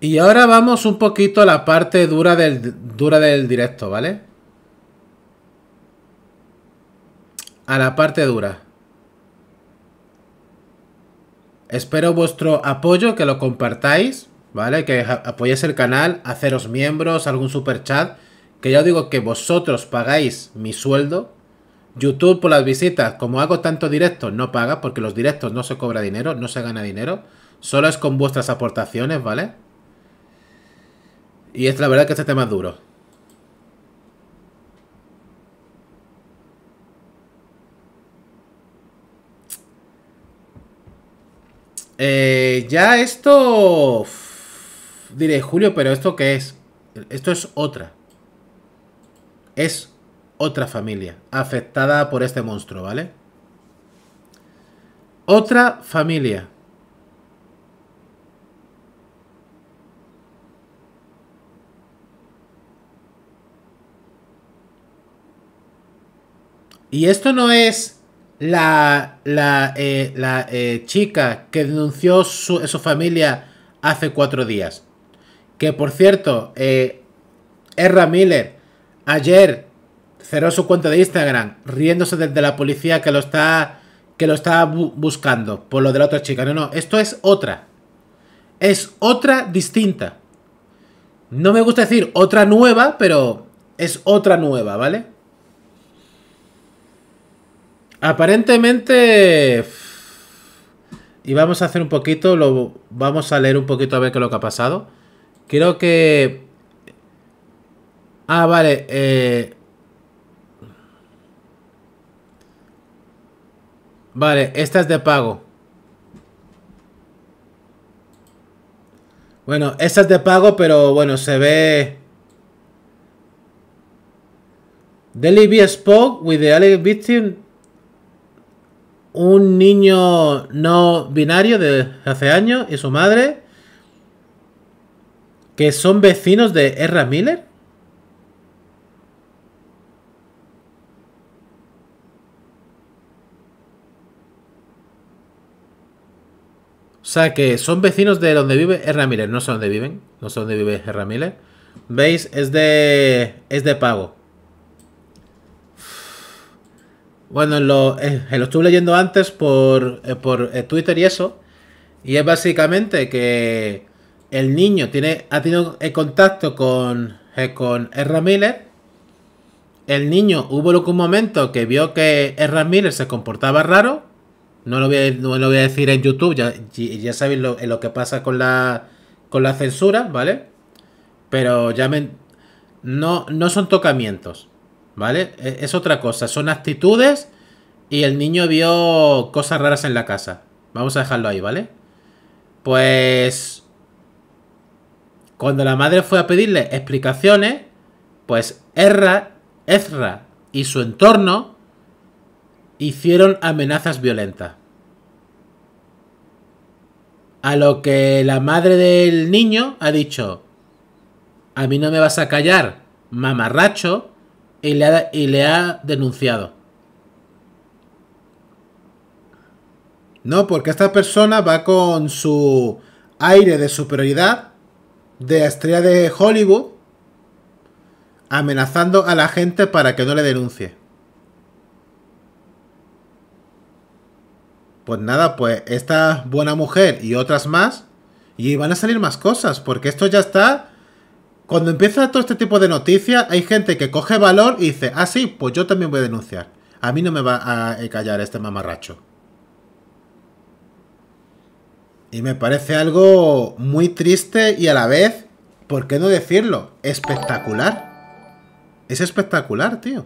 Y ahora vamos un poquito a la parte dura del, dura del directo, ¿vale? A la parte dura. Espero vuestro apoyo, que lo compartáis, ¿vale? Que apoyéis el canal, haceros miembros, algún super chat. Que ya os digo que vosotros pagáis mi sueldo. YouTube por las visitas, como hago tanto directos, no paga, porque los directos no se cobra dinero, no se gana dinero. Solo es con vuestras aportaciones, ¿vale? Y es la verdad que este tema es duro. Eh, ya esto... Diré, Julio, pero ¿esto qué es? Esto es otra. Es otra familia afectada por este monstruo, ¿vale? Otra familia. Y esto no es la, la, eh, la eh, chica que denunció su, eh, su, familia hace cuatro días. Que por cierto, eh, Erra Miller ayer cerró su cuenta de Instagram riéndose desde de la policía que lo está que lo está buscando por lo de la otra chica. No, no, esto es otra. Es otra distinta. No me gusta decir otra nueva, pero es otra nueva, ¿vale? Aparentemente... Y vamos a hacer un poquito, lo vamos a leer un poquito a ver qué es lo que ha pasado. Creo que... Ah, vale. Eh, vale, esta es de pago. Bueno, esta es de pago, pero bueno, se ve... de spoke with the victim un niño no binario de hace años y su madre que son vecinos de Erra Miller. O sea que son vecinos de donde vive Erra Miller. No sé dónde viven. No sé dónde vive Erra Miller. ¿Veis? Es de. Es de pago. Bueno, eh, eh, lo, estuve leyendo antes por, eh, Twitter y eso. Y es básicamente que el niño tiene, ha tenido contacto con, con Erra Miller. El niño hubo un momento que vio que Erra Miller se comportaba raro. No lo voy a, lo voy decir en YouTube, ya, ya sabéis lo, que pasa con la, con la censura, ¿vale? Pero ya no, no son tocamientos. ¿vale? E-, es otra cosa, son actitudes y el niño vio cosas raras en la casa. Vamos a dejarlo ahí, ¿vale? Pues... Cuando la madre fue a pedirle explicaciones, pues Erra, Ezra y su entorno hicieron amenazas violentas. A lo que la madre del niño ha dicho, a mí no me vas a callar, mamarracho, y le ha, denunciado. No, porque esta persona va con su aire de superioridad de estrella de Hollywood amenazando a la gente para que no le denuncie. Pues nada, pues esta buena mujer y otras más. Y van a salir más cosas, porque esto ya está cuando empieza todo este tipo de noticias, hay gente que coge valor y dice, ah, sí, pues yo también voy a denunciar. A mí no me va a eh, callar este mamarracho. Y me parece algo muy triste y a la vez, ¿por qué no decirlo? Espectacular. Es espectacular, tío.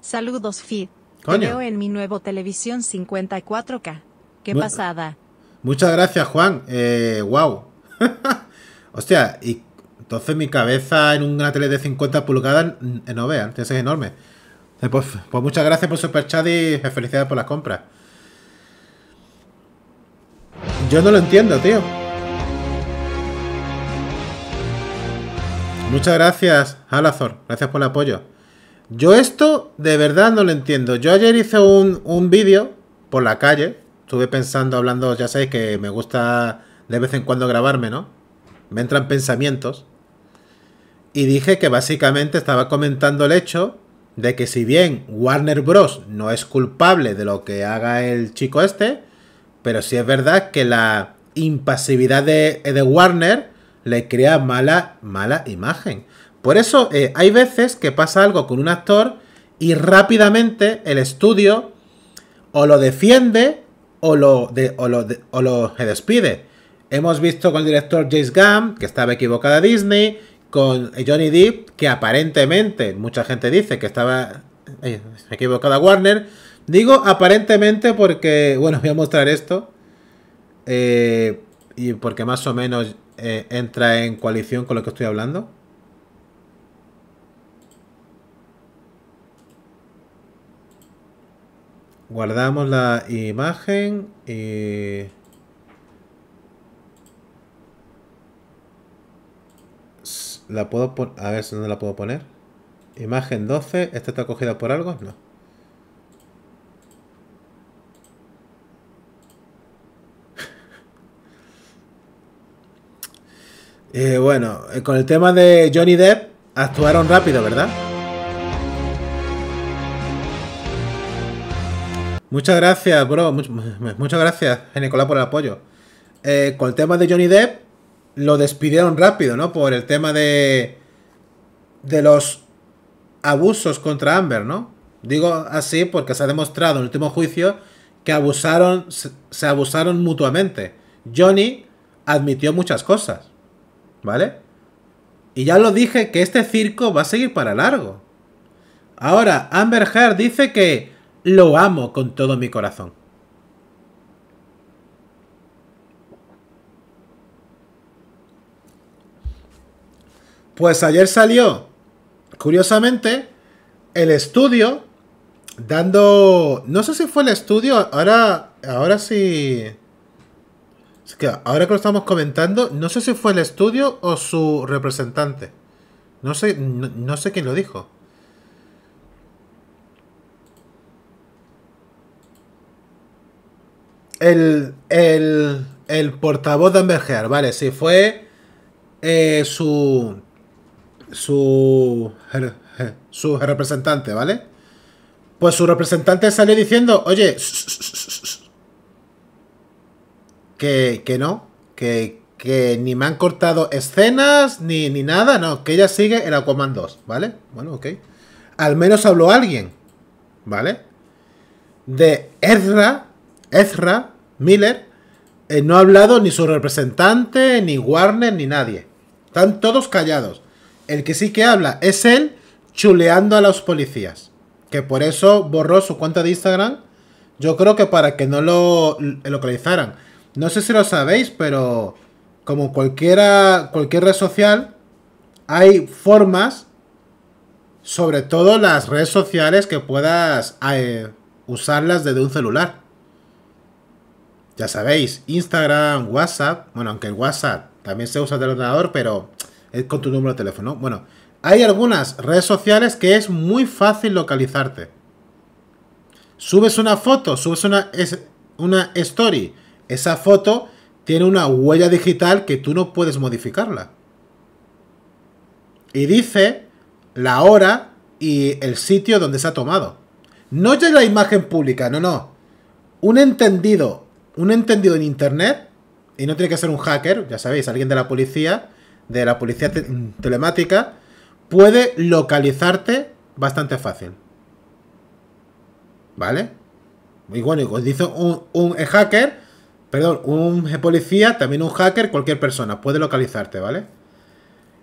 Saludos, fit Te veo en mi nuevo televisión 54K. Qué pasada. Muchas gracias, Juan. Eh, wow. Hostia, y entonces mi cabeza en una tele de 50 pulgadas mm, eh, no vea es enorme. Eh, pues, pues, muchas gracias por Chat y eh, felicidades por las compras. Yo no lo entiendo, tío. Muchas gracias, Alazor. Gracias por el apoyo. Yo esto de verdad no lo entiendo. Yo ayer hice un, un vídeo por la calle. Estuve pensando, hablando, ya sabéis que me gusta de vez en cuando grabarme, ¿no? Me entran pensamientos y dije que básicamente estaba comentando el hecho de que si bien Warner Bros. no es culpable de lo que haga el chico este, pero sí es verdad que la impasividad de, Warner le crea mala, mala imagen. Por eso eh, hay veces que pasa algo con un actor y rápidamente el estudio o lo defiende o lo, o lo, o lo despide. Hemos visto con el director James Gunn que estaba equivocada Disney, con Johnny Depp, que aparentemente, mucha gente dice que estaba eh, equivocado equivocada Warner. Digo aparentemente porque, bueno, voy a mostrar esto. Eh, y porque más o menos eh, entra en coalición con lo que estoy hablando. Guardamos la imagen y... La puedo poner... A ver si no la puedo poner. Imagen 12. ¿Esta está cogida por algo? No. Eh, bueno, eh, con el tema de Johnny Depp, actuaron rápido, ¿verdad? Muchas gracias, bro. muchas gracias, Nicolás, por el apoyo. Eh, con el tema de Johnny Depp, lo despidieron rápido, ¿no? Por el tema de, de los abusos contra Amber, ¿no? Digo así porque se ha demostrado en el último juicio que abusaron, se abusaron mutuamente. Johnny admitió muchas cosas, ¿vale? Y ya lo dije que este circo va a seguir para largo. Ahora, Amber Heard dice que lo amo con todo mi corazón. Pues ayer salió, curiosamente, el estudio dando. No sé si fue el estudio, ahora, ahora sí. que ahora que lo estamos comentando, no sé si fue el estudio o su representante. No sé, no, sé quién lo dijo. El, el, el portavoz de Amberger, vale, sí, fue eh, su su, su representante, ¿vale? Pues su representante salió diciendo, oye, que, no, que, ni me han cortado escenas, ni, nada, no, que ella sigue en Aquaman 2, ¿vale? Bueno, ok. Al menos habló alguien, ¿vale? De Ezra, Ezra Miller, eh, no ha hablado ni su representante, ni Warner, ni nadie. Están todos callados. El que sí que habla es él chuleando a los policías. Que por eso borró su cuenta de Instagram. Yo creo que para que no lo localizaran. No sé si lo sabéis, pero como cualquiera, cualquier red social, hay formas, sobre todo las redes sociales, que puedas eh, usarlas desde un celular. Ya sabéis, Instagram, WhatsApp, bueno, aunque el WhatsApp también se usa del ordenador, pero eh, con tu número de teléfono. Bueno, hay algunas redes sociales que es muy fácil localizarte. Subes una foto, subes una, una story. Esa foto tiene una huella digital que tú no puedes modificarla. Y dice la hora y el sitio donde se ha tomado. No ya la imagen pública, no, no. Un entendido, un entendido en internet, y no tiene que ser un hacker, ya sabéis, alguien de la policía, de la policía telemática, puede localizarte bastante fácil. ¿Vale? Y bueno, dice un, un hacker, perdón, un policía, también un hacker, cualquier persona, puede localizarte, ¿vale?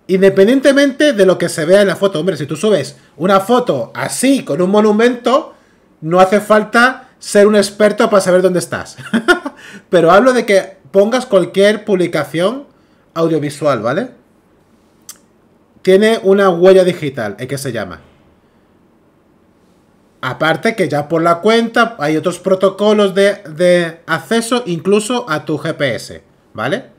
Independientemente de lo que se vea en la foto. Hombre, si tú subes una foto así, con un monumento, no hace falta ser un experto para saber dónde estás. Pero hablo de que pongas cualquier publicación audiovisual, ¿vale? Tiene una huella digital, es que se llama. Aparte que ya por la cuenta hay otros protocolos de, acceso incluso a tu GPS, ¿vale?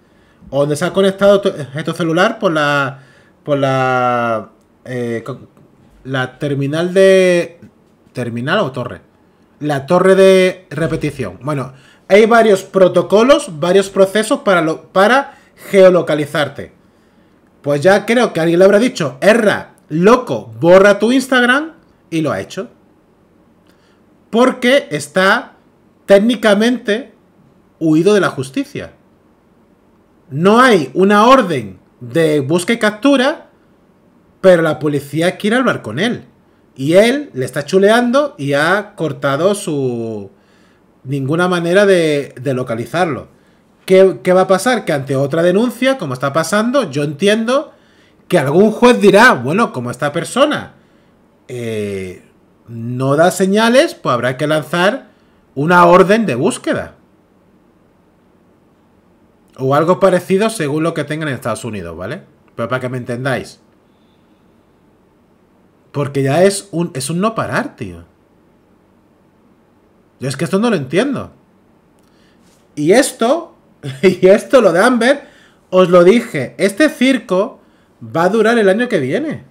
O donde se ha conectado eh, tu, celular por la por la eh, la terminal de terminal o torre, la torre de repetición. Bueno, hay varios protocolos, varios procesos para para geolocalizarte. Pues ya creo que alguien le habrá dicho, erra, loco, borra tu Instagram y lo ha hecho. Porque está técnicamente huido de la justicia. No hay una orden de busca y captura, pero la policía quiere hablar con él. Y él le está chuleando y ha cortado su... ninguna manera de, de localizarlo. ¿Qué, va a pasar? Que ante otra denuncia, como está pasando, yo entiendo que algún juez dirá, bueno, como esta persona eh, no da señales, pues habrá que lanzar una orden de búsqueda. O algo parecido según lo que tengan en Estados Unidos, ¿vale? Pero para que me entendáis. Porque ya es un, es un no parar, tío. Yo es que esto no lo entiendo. Y esto y esto lo de Amber, os lo dije, este circo va a durar el año que viene.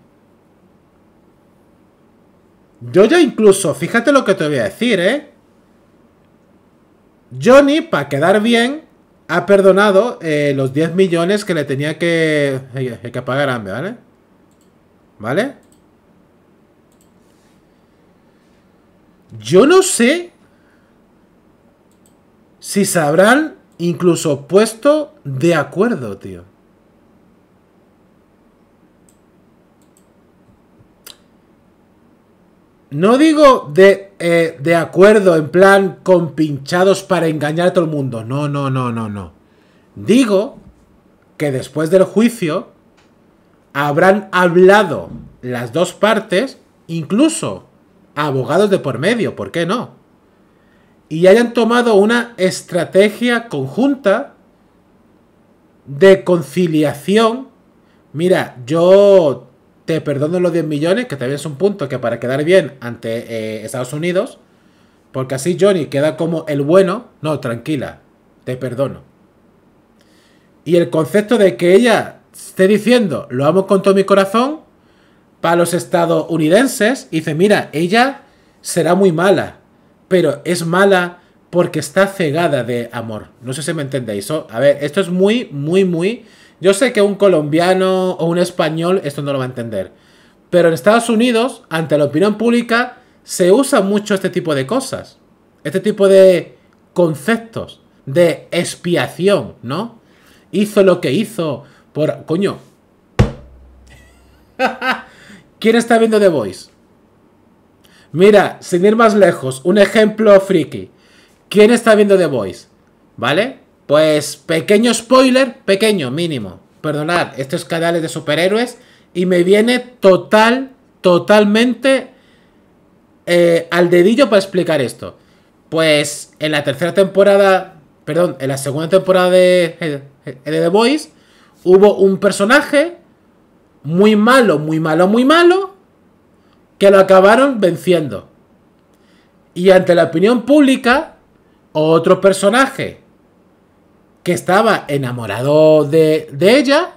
Yo ya incluso, fíjate lo que te voy a decir, ¿eh? Johnny, para quedar bien, ha perdonado eh, los 10 millones que le tenía que, eh, eh, que pagar a Amber, ¿vale? ¿Vale? Yo no sé si sabrán incluso puesto de acuerdo, tío. No digo de, eh, de acuerdo, en plan con pinchados para engañar a todo el mundo. No, no, no, no, no. Digo que después del juicio habrán hablado las dos partes, incluso abogados de por medio, ¿por qué no? y hayan tomado una estrategia conjunta de conciliación. Mira, yo te perdono los 10 millones, que también es un punto que para quedar bien ante eh, Estados Unidos, porque así Johnny queda como el bueno, no, tranquila, te perdono. Y el concepto de que ella esté diciendo, lo amo con todo mi corazón, para los estadounidenses, dice, mira, ella será muy mala, pero es mala porque está cegada de amor. No sé si me entendéis. a ver, esto es muy, muy, muy... Yo sé que un colombiano o un español esto no lo va a entender. Pero en Estados Unidos, ante la opinión pública, se usa mucho este tipo de cosas. Este tipo de conceptos de expiación, ¿no? Hizo lo que hizo por... Coño. ¿Quién está viendo The Voice? Mira, sin ir más lejos, un ejemplo friki. ¿Quién está viendo The Voice? ¿Vale? Pues pequeño spoiler, pequeño, mínimo. Perdonad, estos canales de superhéroes y me viene total, totalmente eh, al dedillo para explicar esto. Pues en la tercera temporada, perdón, en la segunda temporada de, eh, eh, de The Voice, hubo un personaje muy malo, muy malo, muy malo, que lo acabaron venciendo. Y ante la opinión pública, otro personaje que estaba enamorado de, ella,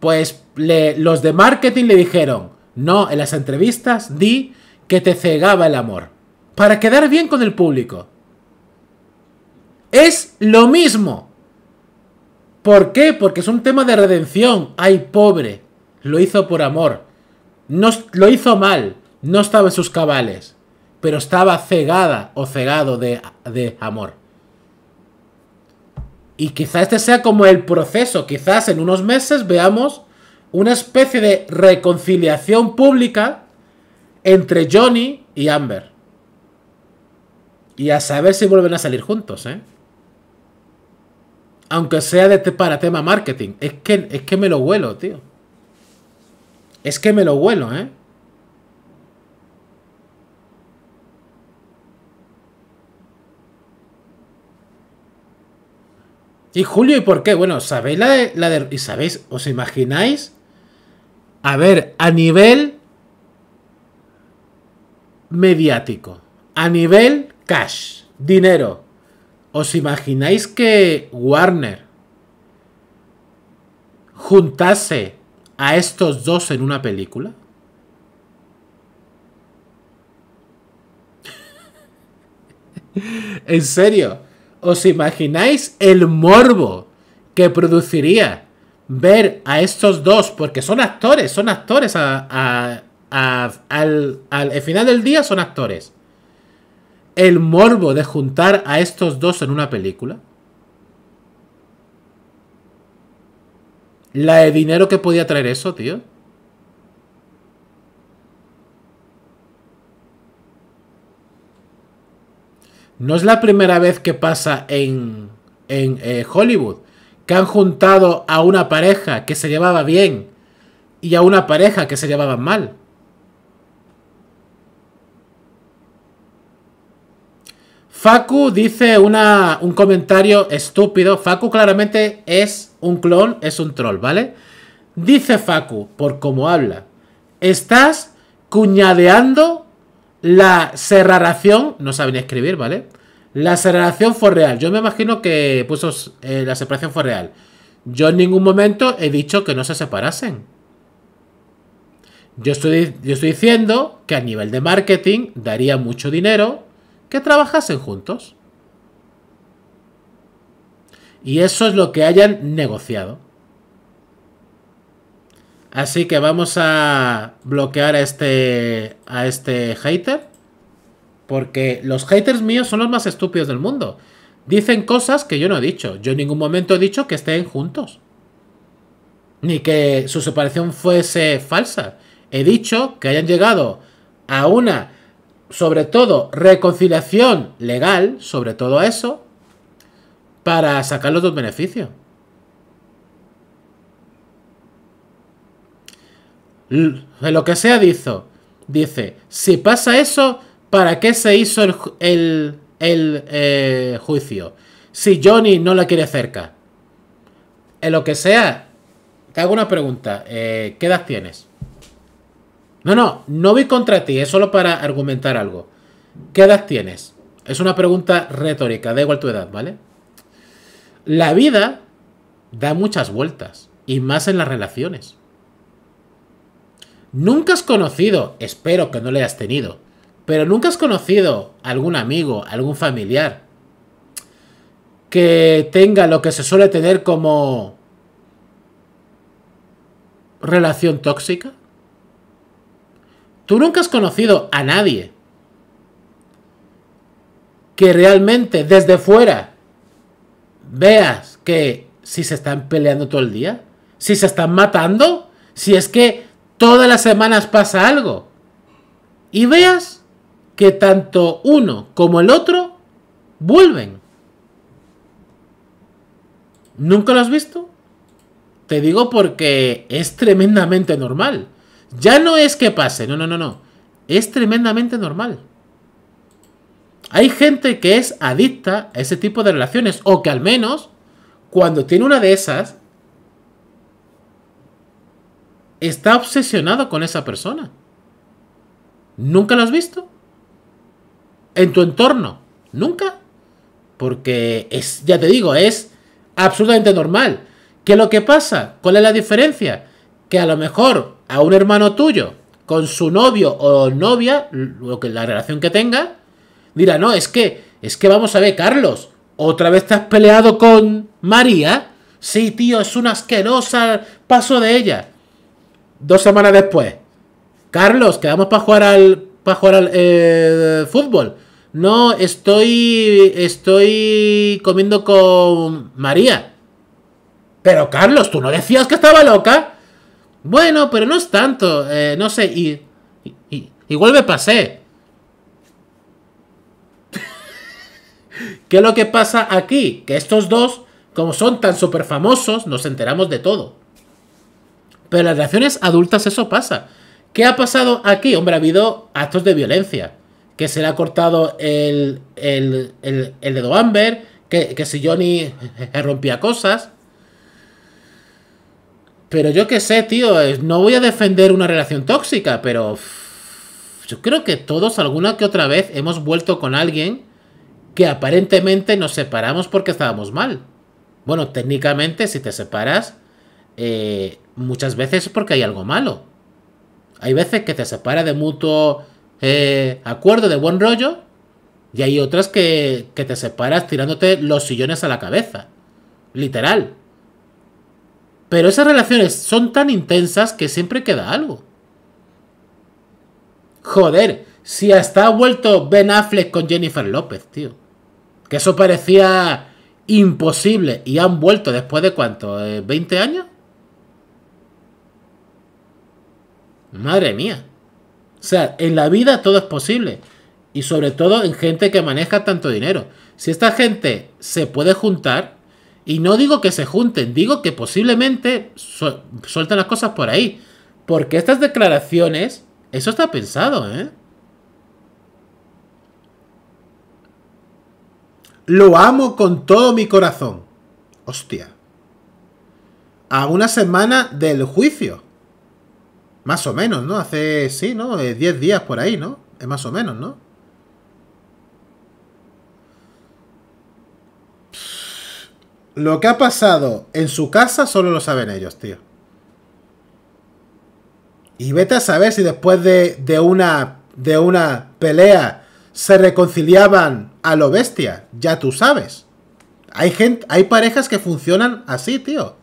pues le, los de marketing le dijeron, no, en las entrevistas di que te cegaba el amor, para quedar bien con el público. Es lo mismo. ¿Por qué? Porque es un tema de redención. Ay, pobre, lo hizo por amor. No, lo hizo mal, no estaba en sus cabales, pero estaba cegada o cegado de, amor. Y quizás este sea como el proceso, quizás en unos meses veamos una especie de reconciliación pública entre Johnny y Amber. Y a saber si vuelven a salir juntos, ¿eh? Aunque sea de para tema marketing. Es que, es que me lo huelo, tío. Es que me lo huelo, ¿eh? ¿Y Julio y por qué? Bueno, ¿sabéis la de, la de... ¿Y sabéis? ¿Os imagináis? A ver, a nivel mediático, a nivel cash, dinero, ¿os imagináis que Warner juntase a estos dos en una película? en serio, ¿os imagináis el morbo que produciría ver a estos dos? Porque son actores, son actores. al, al final del día son actores. El morbo de juntar a estos dos en una película. La de dinero que podía traer eso, tío. No es la primera vez que pasa en, en eh, Hollywood. Que han juntado a una pareja que se llevaba bien y a una pareja que se llevaba mal. Facu dice una, un comentario estúpido. Facu claramente es un clon es un troll, ¿vale? Dice Facu, por cómo habla, estás cuñadeando la serraración, no saben escribir, ¿vale? La serraración fue real. Yo me imagino que puso eh, la separación fue real. Yo en ningún momento he dicho que no se separasen. Yo estoy, yo estoy diciendo que a nivel de marketing daría mucho dinero que trabajasen juntos. Y eso es lo que hayan negociado. Así que vamos a bloquear a este, a este hater. Porque los haters míos son los más estúpidos del mundo. Dicen cosas que yo no he dicho. Yo en ningún momento he dicho que estén juntos. Ni que su separación fuese falsa. He dicho que hayan llegado a una, sobre todo, reconciliación legal, sobre todo a eso, para sacar los dos beneficios. Lo que sea dice, dice, si pasa eso, ¿para qué se hizo el, el, eh, juicio? Si Johnny no la quiere cerca. En lo que sea, te hago una pregunta. Eh, ¿Qué edad tienes? No, no, no voy contra ti, es solo para argumentar algo. ¿Qué edad tienes? Es una pregunta retórica, da igual tu edad, ¿vale? La vida da muchas vueltas, y más en las relaciones. Nunca has conocido, espero que no le hayas tenido, pero nunca has conocido algún amigo, algún familiar, que tenga lo que se suele tener como relación tóxica. Tú nunca has conocido a nadie que realmente desde fuera veas que si se están peleando todo el día, si se están matando, si es que todas las semanas pasa algo. Y veas que tanto uno como el otro vuelven. ¿Nunca lo has visto? Te digo porque es tremendamente normal. Ya no es que pase, no, no, no, no. Es tremendamente normal. Hay gente que es adicta a ese tipo de relaciones o que al menos cuando tiene una de esas está obsesionado con esa persona. ¿Nunca lo has visto? ¿En tu entorno? ¿Nunca? Porque es, ya te digo, es absolutamente normal. ¿Qué lo que pasa? ¿Cuál es la diferencia? Que a lo mejor a un hermano tuyo, con su novio o novia, lo que, la relación que tenga, Dirá, no, es que, es que vamos a ver, Carlos, ¿otra vez te has peleado con María? Sí, tío, es una asquerosa, paso de ella. Dos semanas después, Carlos, quedamos para jugar al, para jugar al eh, fútbol. No, estoy, estoy comiendo con María. Pero Carlos, tú no decías que estaba loca. Bueno, pero no es tanto, eh, no sé, y, y, y, igual me pasé. ¿Qué es lo que pasa aquí? Que estos dos, como son tan súper famosos, nos enteramos de todo. Pero en las relaciones adultas eso pasa. ¿Qué ha pasado aquí? Hombre, ha habido actos de violencia. Que se le ha cortado el, el, el, dedo Amber. Que, que si Johnny rompía cosas. Pero yo qué sé, tío. Eh, no voy a defender una relación tóxica, pero. Yo creo que todos alguna que otra vez hemos vuelto con alguien que aparentemente nos separamos porque estábamos mal. Bueno, técnicamente si te separas, eh, muchas veces es porque hay algo malo. Hay veces que te separas de mutuo eh, acuerdo, de buen rollo, y hay otras que, que te separas tirándote los sillones a la cabeza. Literal. Pero esas relaciones son tan intensas que siempre queda algo. Joder, si hasta ha vuelto Ben Affleck con Jennifer López, tío. Que eso parecía imposible. Y han vuelto después de cuánto? ¿20 años? Madre mía. O sea, en la vida todo es posible. Y sobre todo en gente que maneja tanto dinero. Si esta gente se puede juntar, y no digo que se junten, digo que posiblemente sueltan las cosas por ahí. Porque estas declaraciones, eso está pensado, ¿eh? Lo amo con todo mi corazón. Hostia. A una semana del juicio. Más o menos, ¿no? Hace, sí, ¿no? 10 eh, días por ahí, ¿no? Es más o menos, ¿no? Lo que ha pasado en su casa solo lo saben ellos, tío. Y vete a saber si después de, de una, de una pelea se reconciliaban a lo bestia, ya tú sabes. Hay, gente, hay parejas que funcionan así, tío.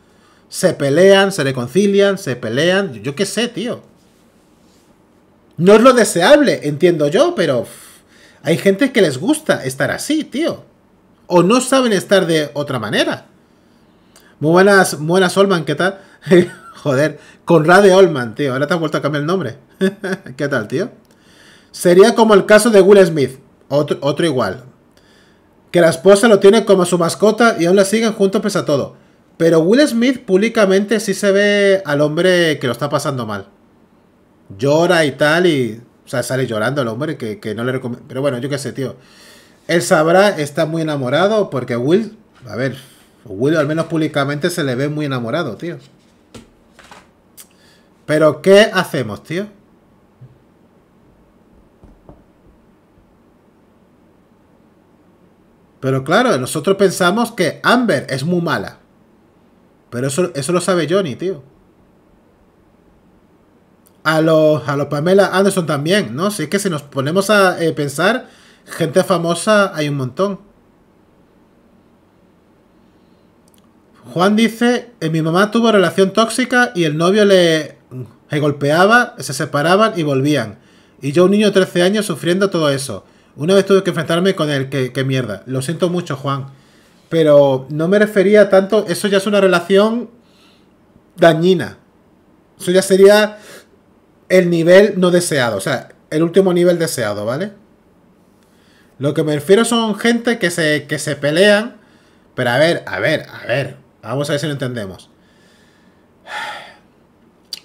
Se pelean, se reconcilian, se pelean, yo qué sé, tío. No es lo deseable, entiendo yo, pero hay gente que les gusta estar así, tío. O no saben estar de otra manera. Muy buenas, buenas Olman, ¿qué tal? Joder, Conrad Olman, tío. Ahora te has vuelto a cambiar el nombre. ¿Qué tal, tío? Sería como el caso de Will Smith, otro, igual. Que la esposa lo tiene como su mascota y aún la siguen juntos pese a todo. Pero Will Smith públicamente sí se ve al hombre que lo está pasando mal. Llora y tal y... O sea, sale llorando el hombre que, no le recomiendo... Pero bueno, yo qué sé, tío. Él sabrá, está muy enamorado porque Will... A ver, Will al menos públicamente se le ve muy enamorado, tío. Pero ¿qué hacemos, tío? Pero claro, nosotros pensamos que Amber es muy mala. Pero eso, lo sabe Johnny, tío. A los, a Pamela Anderson también, ¿no? Si es que si nos ponemos a eh, pensar, gente famosa hay un montón. Juan dice, eh, mi mamá tuvo relación tóxica y el novio le, mm, le golpeaba, se separaban y volvían. Y yo, un niño de 13 años, sufriendo todo eso. Una vez tuve que enfrentarme con el que, mierda. Lo siento mucho, Juan. Pero no me refería tanto. Eso ya es una relación dañina. Eso ya sería el nivel no deseado. O sea, el último nivel deseado, ¿vale? Lo que me refiero son gente que se, que se pelean. Pero a ver, a ver, a ver. Vamos a ver si lo entendemos.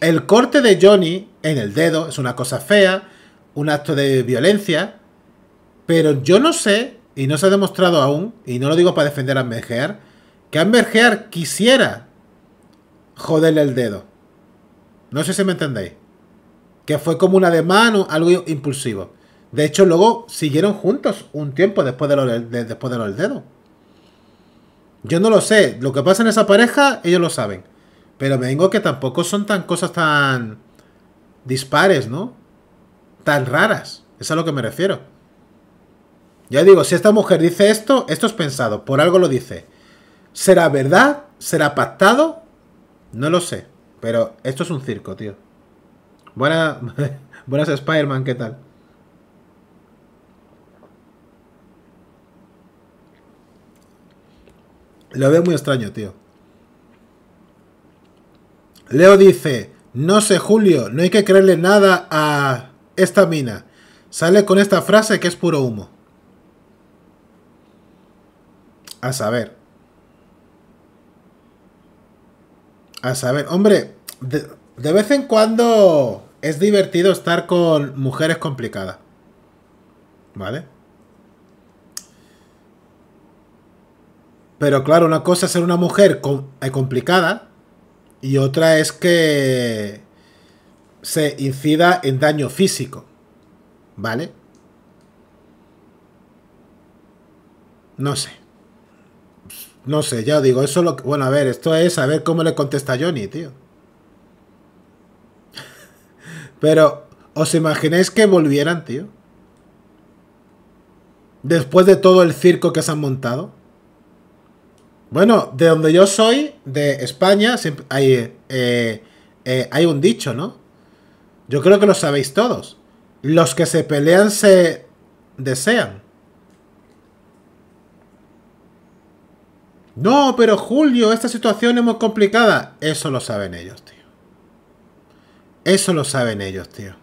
El corte de Johnny en el dedo es una cosa fea, un acto de violencia, pero yo no sé, y no se ha demostrado aún, y no lo digo para defender a Heard, que Heard quisiera joderle el dedo. No sé si me entendéis. Que fue como una de mano, algo impulsivo. De hecho, luego siguieron juntos un tiempo después de lo, después de lo del dedo. Yo no lo sé. Lo que pasa en esa pareja, ellos lo saben. Pero me vengo que tampoco son tan cosas tan dispares, ¿no? Tan raras. Es a lo que me refiero. Ya digo, si esta mujer dice esto, esto es pensado, por algo lo dice. ¿Será verdad? ¿Será pactado? No lo sé, pero esto es un circo, tío. Buena, buenas Spider-Man, ¿qué tal? Lo veo muy extraño, tío. Leo dice, no sé Julio, no hay que creerle nada a esta mina. Sale con esta frase que es puro humo. A saber. A saber. Hombre, de, vez en cuando es divertido estar con mujeres complicadas. ¿Vale? Pero claro, una cosa es ser una mujer eh, complicada y otra es que se incida en daño físico. ¿Vale? No sé. No sé, ya digo, eso lo. Bueno, a ver, esto es a ver cómo le contesta Johnny, tío. Pero, ¿os imagináis que volvieran, tío? Después de todo el circo que se han montado. Bueno, de donde yo soy, de España, hay, eh, eh, eh, hay un dicho, ¿no? Yo creo que lo sabéis todos. Los que se pelean se desean. No, pero Julio, esta situación es muy complicada. Eso lo saben ellos, tío. Eso lo saben ellos, tío.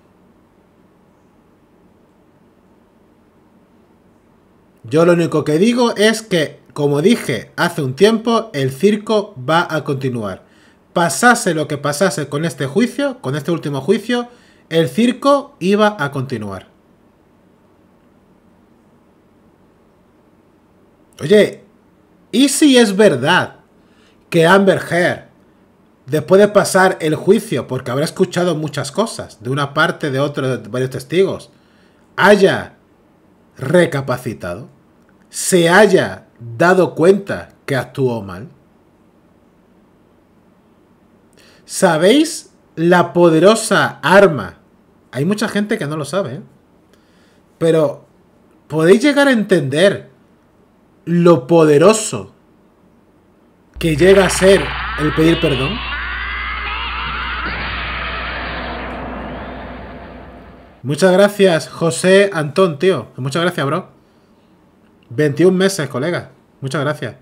Yo lo único que digo es que, como dije hace un tiempo, el circo va a continuar. Pasase lo que pasase con este juicio, con este último juicio, el circo iba a continuar. Oye, ¿Y si es verdad que Amber Heard, después de pasar el juicio, porque habrá escuchado muchas cosas de una parte, de otro de varios testigos, haya recapacitado, se haya dado cuenta que actuó mal? ¿Sabéis la poderosa arma? Hay mucha gente que no lo sabe, ¿eh? pero podéis llegar a entender lo poderoso que llega a ser el pedir perdón? Muchas gracias, José Antón, tío. Muchas gracias, bro. 21 meses, colega. Muchas gracias.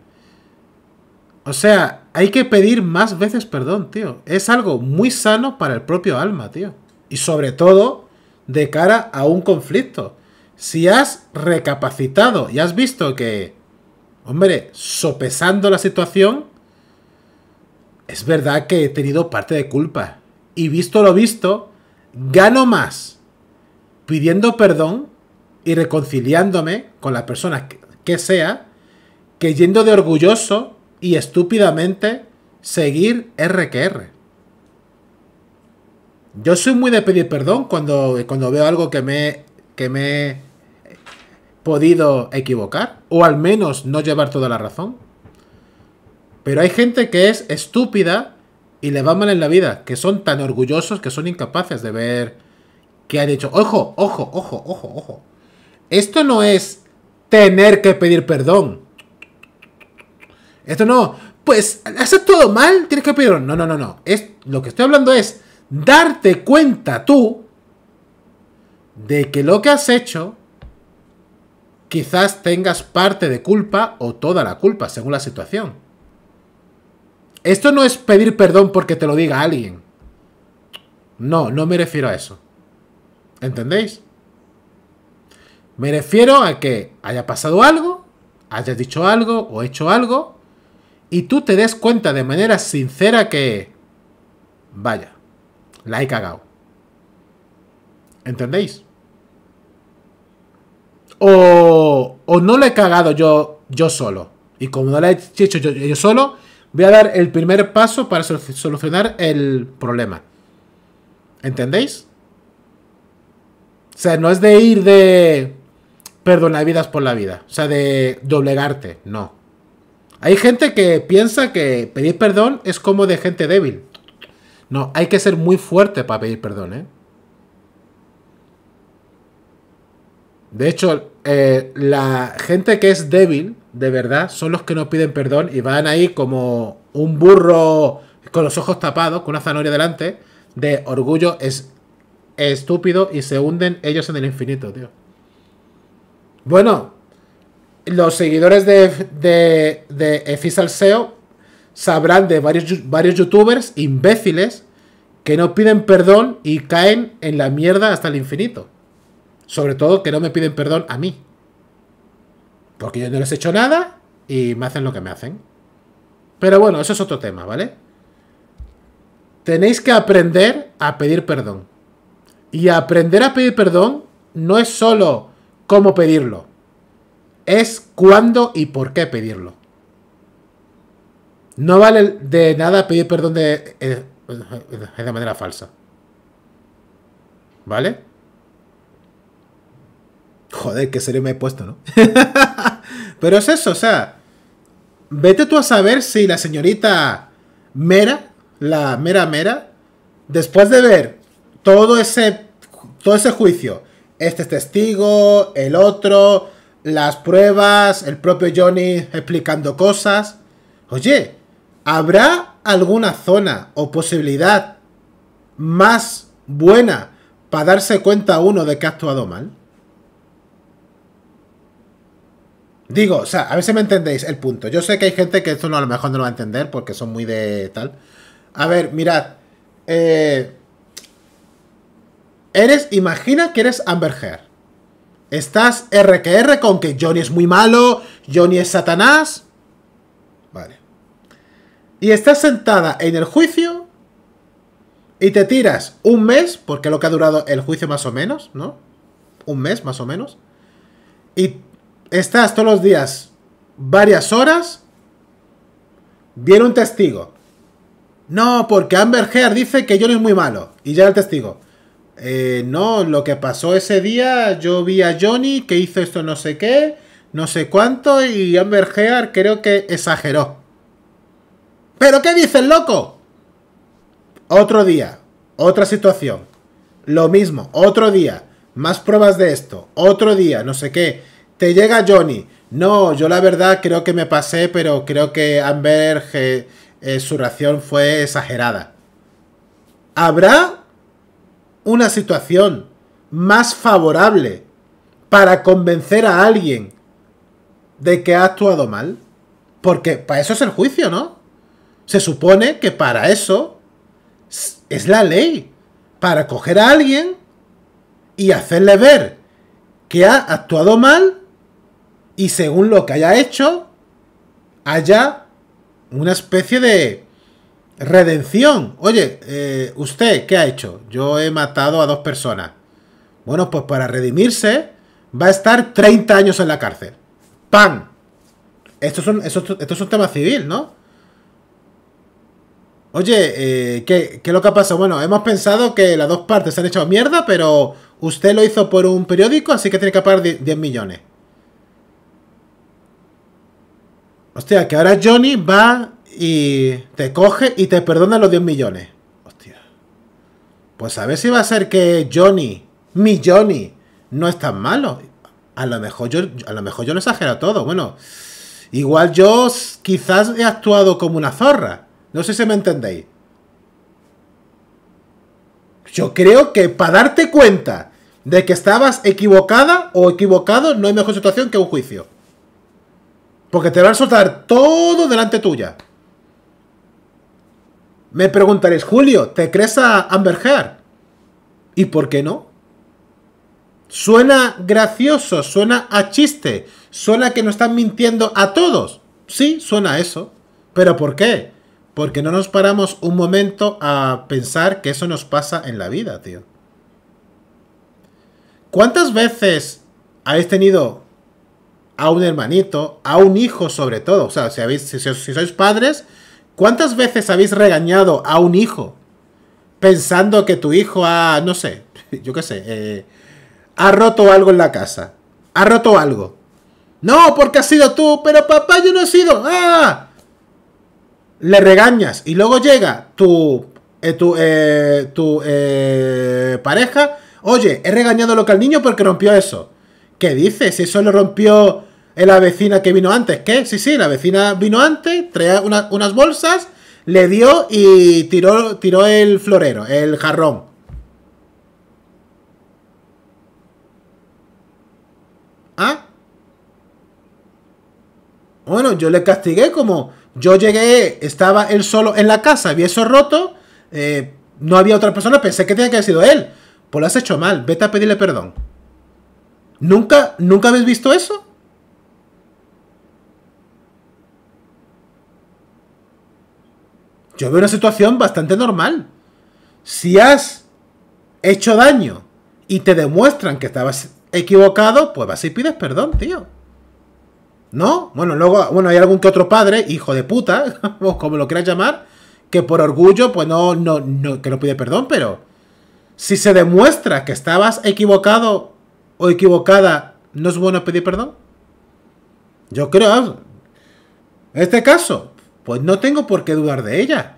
O sea, hay que pedir más veces perdón, tío. Es algo muy sano para el propio alma, tío. Y sobre todo de cara a un conflicto. Si has recapacitado y has visto que Hombre, sopesando la situación, es verdad que he tenido parte de culpa. Y visto lo visto, gano más pidiendo perdón y reconciliándome con la persona que sea que yendo de orgulloso y estúpidamente seguir RQR. Yo soy muy de pedir perdón cuando, cuando veo algo que me, que me podido equivocar, o al menos no llevar toda la razón. Pero hay gente que es estúpida y le va mal en la vida, que son tan orgullosos que son incapaces de ver que han dicho, ojo, ojo, ojo, ojo, ojo. Esto no es tener que pedir perdón. Esto no, pues ...hace todo mal, tienes que pedir. No, no, no, no. Es, lo que estoy hablando es darte cuenta tú de que lo que has hecho quizás tengas parte de culpa o toda la culpa, según la situación. Esto no es pedir perdón porque te lo diga alguien. No, no me refiero a eso. ¿Entendéis? Me refiero a que haya pasado algo, hayas dicho algo o hecho algo, y tú te des cuenta de manera sincera que... Vaya, la he cagado. ¿Entendéis? o, no lo he cagado yo, yo solo. Y como no lo he hecho yo, solo, voy a dar el primer paso para solucionar el problema. ¿Entendéis? O sea, no es de ir de perdonar vidas por la vida. O sea, de doblegarte. No. Hay gente que piensa que pedir perdón es como de gente débil. No, hay que ser muy fuerte para pedir perdón, ¿eh? De hecho, eh, la gente que es débil, de verdad, son los que no piden perdón y van ahí como un burro con los ojos tapados, con una zanahoria delante, de orgullo es estúpido y se hunden ellos en el infinito, tío. Bueno, los seguidores de, de, de sabrán de varios, varios youtubers imbéciles que no piden perdón y caen en la mierda hasta el infinito. Sobre todo que no me piden perdón a mí. Porque yo no les he hecho nada y me hacen lo que me hacen. Pero bueno, eso es otro tema, ¿vale? Tenéis que aprender a pedir perdón. Y aprender a pedir perdón no es solo cómo pedirlo. Es cuándo y por qué pedirlo. No vale de nada pedir perdón de, eh, de manera falsa. ¿Vale? Joder, qué serio me he puesto, ¿no? Pero es eso, o sea. Vete tú a saber si la señorita Mera, la Mera Mera, después de ver todo ese, todo ese juicio, este testigo, el otro, las pruebas, el propio Johnny explicando cosas. Oye, ¿habrá alguna zona o posibilidad más buena para darse cuenta uno de que ha actuado mal? Digo, o sea, a ver si me entendéis el punto. Yo sé que hay gente que esto no, a lo mejor no lo va a entender porque son muy de tal. A ver, mirad. Eh, eres, imagina que eres Amber Heard. Estás RQR con que Johnny es muy malo, Johnny es Satanás. Vale. Y estás sentada en el juicio y te tiras un mes, porque es lo que ha durado el juicio más o menos, ¿no? Un mes más o menos. Y estás todos los días varias horas, viene un testigo. No, porque Amber Heard dice que Johnny es muy malo. Y ya el testigo. Eh, no, lo que pasó ese día, yo vi a Johnny que hizo esto no sé qué, no sé cuánto, y Amber Heard creo que exageró. ¿Pero qué dice el loco? Otro día, otra situación. Lo mismo, otro día, más pruebas de esto, otro día, no sé qué te llega Johnny. No, yo la verdad creo que me pasé, pero creo que Amber eh, eh, su reacción fue exagerada. ¿Habrá una situación más favorable para convencer a alguien de que ha actuado mal? Porque para eso es el juicio, ¿no? Se supone que para eso es la ley. Para coger a alguien y hacerle ver que ha actuado mal y según lo que haya hecho, haya una especie de redención. Oye, eh, usted, ¿qué ha hecho? Yo he matado a dos personas. Bueno, pues para redimirse, va a estar 30 años en la cárcel. ¡Pam! Esto es un, esto, es un tema civil, ¿no? Oye, eh, ¿qué, ¿qué, es lo que ha pasado? Bueno, hemos pensado que las dos partes se han hecho mierda, pero usted lo hizo por un periódico, así que tiene que pagar 10 millones. Hostia, que ahora Johnny va y te coge y te perdona los 10 millones. Hostia. Pues a ver si va a ser que Johnny, mi Johnny, no es tan malo. A lo mejor yo, a lo mejor yo exagero todo. Bueno, igual yo quizás he actuado como una zorra. No sé si me entendéis. Yo creo que para darte cuenta de que estabas equivocada o equivocado, no hay mejor situación que un juicio. Porque te van a soltar todo delante tuya. Me preguntaréis, Julio, ¿te crees a Amber Heard? ¿Y por qué no? Suena gracioso, suena a chiste, suena que nos están mintiendo a todos. Sí, suena eso. ¿Pero por qué? Porque no nos paramos un momento a pensar que eso nos pasa en la vida, tío. ¿Cuántas veces habéis tenido a un hermanito, a un hijo sobre todo. O sea, si, sois padres, ¿cuántas veces habéis regañado a un hijo pensando que tu hijo ha, no sé, yo qué sé, eh, ha roto algo en la casa? Ha roto algo. No, porque has sido tú, pero papá yo no he sido. ¡Ah! Le regañas y luego llega tu, eh, tu, eh, tu pareja. Oye, he regañado lo que al niño porque rompió eso. ¿Qué dices? Eso lo rompió la vecina que vino antes. ¿Qué? Sí, sí, la vecina vino antes, traía unas bolsas, le dio y tiró, tiró el florero, el jarrón. ¿Ah? Bueno, yo le castigué como yo llegué, estaba él solo en la casa, había eso roto, eh, no había otra persona, pensé que tenía que haber sido él. Pues lo has hecho mal, vete a pedirle perdón. ¿Nunca, nunca habéis visto eso? Yo veo una situación bastante normal. Si has hecho daño y te demuestran que estabas equivocado, pues vas y pides perdón, tío. ¿No? Bueno, luego, bueno, hay algún que otro padre, hijo de puta, o como lo quieras llamar, que por orgullo, pues no, no, no, que no pide perdón, pero si se demuestra que estabas equivocado o equivocada, ¿no es bueno pedir perdón? Yo creo, en este caso, pues no tengo por qué dudar de ella.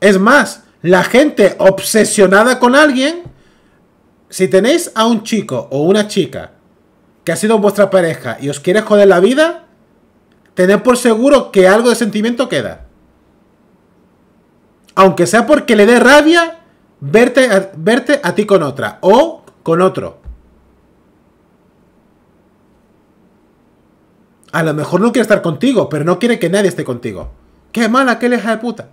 Es más, la gente obsesionada con alguien, si tenéis a un chico o una chica que ha sido vuestra pareja y os quiere joder la vida, tened por seguro que algo de sentimiento queda. Aunque sea porque le dé rabia verte verte a ti con otra o con otro. A lo mejor no quiere estar contigo, pero no quiere que nadie esté contigo. ¡Qué mala, qué leja de puta!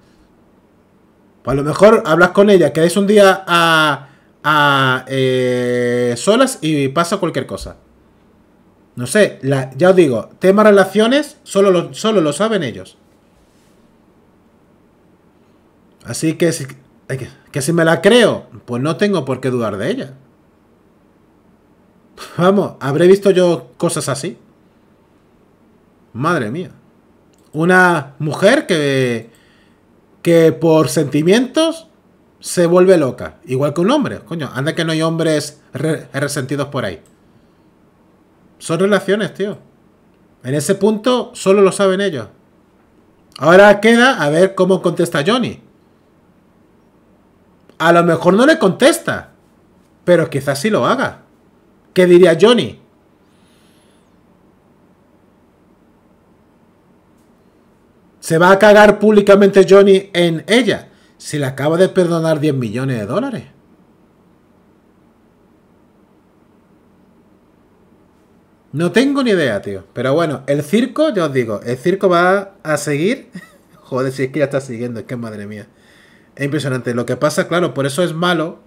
Pues a lo mejor hablas con ella, quedáis un día a, a eh, solas y pasa cualquier cosa. No sé, ya os digo, tema relaciones solo lo, lo saben ellos. Así que que, que si me la creo, pues no tengo por qué dudar de ella. Vamos, habré visto yo cosas así. Madre mía. Una mujer que, que por sentimientos se vuelve loca. Igual que un hombre. Coño, anda que no hay hombres resentidos por ahí. Son relaciones, tío. En ese punto solo lo saben ellos. Ahora queda a ver cómo contesta Johnny. A lo mejor no le contesta. Pero quizás sí lo haga. ¿Qué diría Johnny? Se va a cagar públicamente Johnny en ella si le acaba de perdonar 10 millones de dólares. No tengo ni idea, tío. Pero bueno, el circo, ya os digo, el circo va a seguir. Joder, si es que ya está siguiendo, es que madre mía. Es impresionante. Lo que pasa, claro, por eso es malo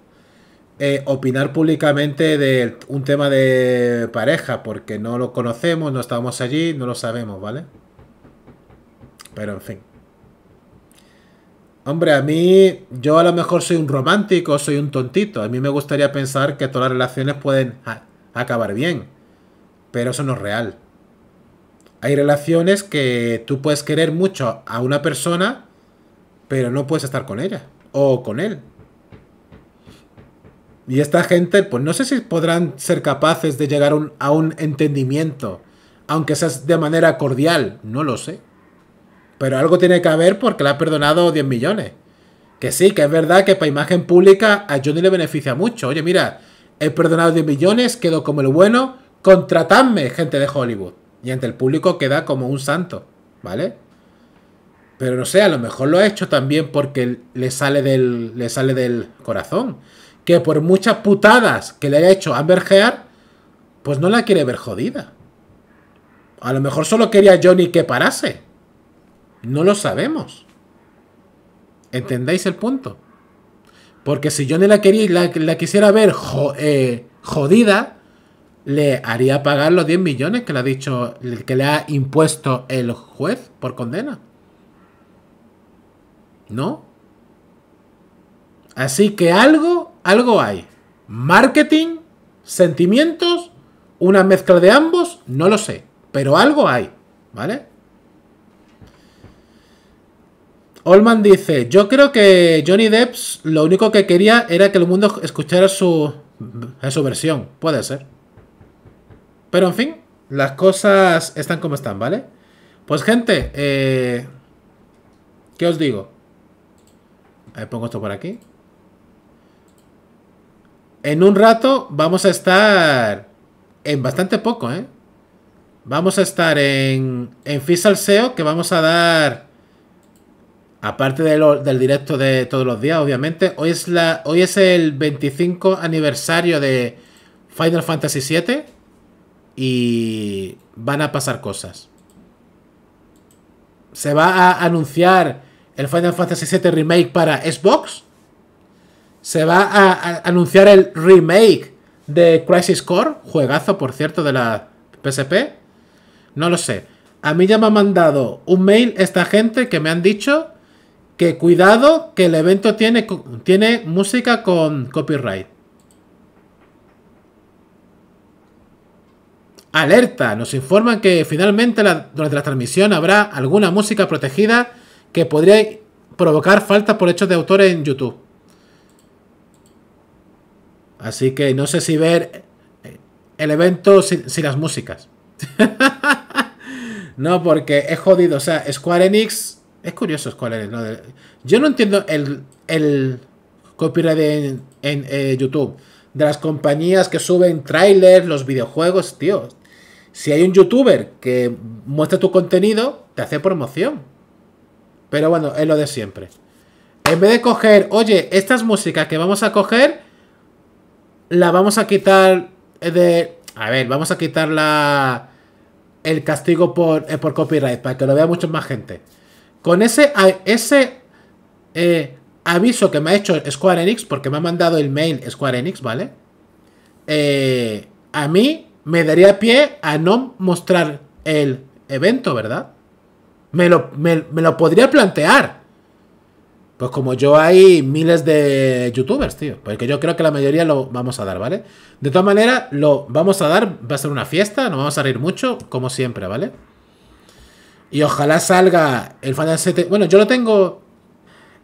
eh, opinar públicamente de un tema de pareja, porque no lo conocemos, no estábamos allí, no lo sabemos, ¿vale? Pero en fin. Hombre, a mí, yo a lo mejor soy un romántico, soy un tontito. A mí me gustaría pensar que todas las relaciones pueden acabar bien. Pero eso no es real. Hay relaciones que tú puedes querer mucho a una persona, pero no puedes estar con ella o con él. Y esta gente, pues no sé si podrán ser capaces de llegar a un entendimiento, aunque sea de manera cordial, no lo sé. Pero algo tiene que haber porque le ha perdonado 10 millones. Que sí, que es verdad que para imagen pública a Johnny le beneficia mucho. Oye, mira, he perdonado 10 millones, quedo como el bueno, contratadme, gente de Hollywood. Y ante el público queda como un santo, ¿vale? Pero no sé, a lo mejor lo ha hecho también porque le sale del, le sale del corazón. Que por muchas putadas que le haya hecho a Heard, pues no la quiere ver jodida. A lo mejor solo quería Johnny que parase. No lo sabemos. ¿Entendéis el punto? Porque si yo no la, quería, la, la quisiera ver eh, jodida, le haría pagar los 10 millones que le ha dicho, que le ha impuesto el juez por condena. ¿No? Así que algo, algo hay. Marketing, sentimientos, una mezcla de ambos, no lo sé, pero algo hay, ¿vale? Olman dice, yo creo que Johnny Depp lo único que quería era que el mundo escuchara su, su versión. Puede ser. Pero en fin, las cosas están como están, ¿vale? Pues gente, eh, ¿qué os digo? A pongo esto por aquí. En un rato vamos a estar en bastante poco, ¿eh? Vamos a estar en, en Fisalseo SEO, que vamos a dar Aparte del directo de todos los días, obviamente. Hoy es, el 25 aniversario de Final Fantasy VII. Y van a pasar cosas. Se va a anunciar el Final Fantasy VII Remake para Xbox. Se va a, anunciar el remake de Crisis Core. Juegazo, por cierto, de la PSP. No lo sé. A mí ya me ha mandado un mail esta gente que me han dicho que cuidado que el evento tiene, tiene música con copyright. Alerta, nos informan que finalmente durante la transmisión habrá alguna música protegida que podría provocar faltas por hechos de autor en YouTube. Así que no sé si ver eh, el evento sin, las músicas. no, porque es jodido. O sea, Square Enix es curioso cuál es, Yo no entiendo el, el copyright en, eh, YouTube. De las compañías que suben trailers, los videojuegos, tío. Si hay un youtuber que muestra tu contenido, te hace promoción. Pero bueno, es lo de siempre. En vez de coger, oye, estas músicas que vamos a coger, la vamos a quitar de... A ver, vamos a quitar El castigo por, eh, por copyright, para que lo vea mucho más gente. Con ese, ese eh, aviso que me ha hecho Square Enix, porque me ha mandado el mail Square Enix, ¿vale? Eh, a mí me daría pie a no mostrar el evento, ¿verdad? Me lo, me, lo podría plantear. Pues como yo hay miles de youtubers, tío. Porque pues yo creo que la mayoría lo vamos a dar, ¿vale? De todas maneras, lo vamos a dar. Va a ser una fiesta, nos vamos a reír mucho, como siempre, ¿vale? vale y ojalá salga el Final 7. Bueno, yo lo tengo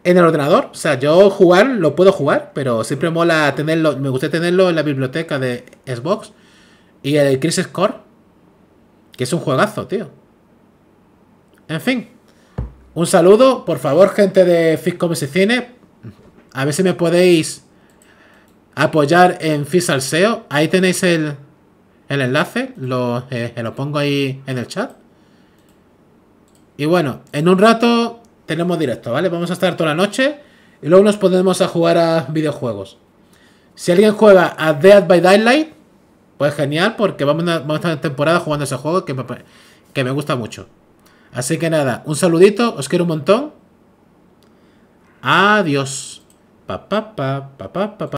en el ordenador. O sea, yo jugar lo puedo jugar, pero siempre mola tenerlo. Me gusta tenerlo en la biblioteca de Xbox. Y el Crisis Core, que es un juegazo, tío. En fin, un saludo, por favor, gente de Fizcomics y Cine. A ver si me podéis apoyar en seo Ahí tenéis el, el enlace, lo, eh, lo pongo ahí en el chat. Y bueno, en un rato tenemos directo, ¿vale? Vamos a estar toda la noche y luego nos ponemos a jugar a videojuegos. Si alguien juega a Dead by Daylight, pues genial, porque vamos a, estar en temporada jugando ese juego que que me gusta mucho. Así que nada, un saludito, os quiero un montón. Adiós. Pa, pa, pa, pa, pa, pa, pa.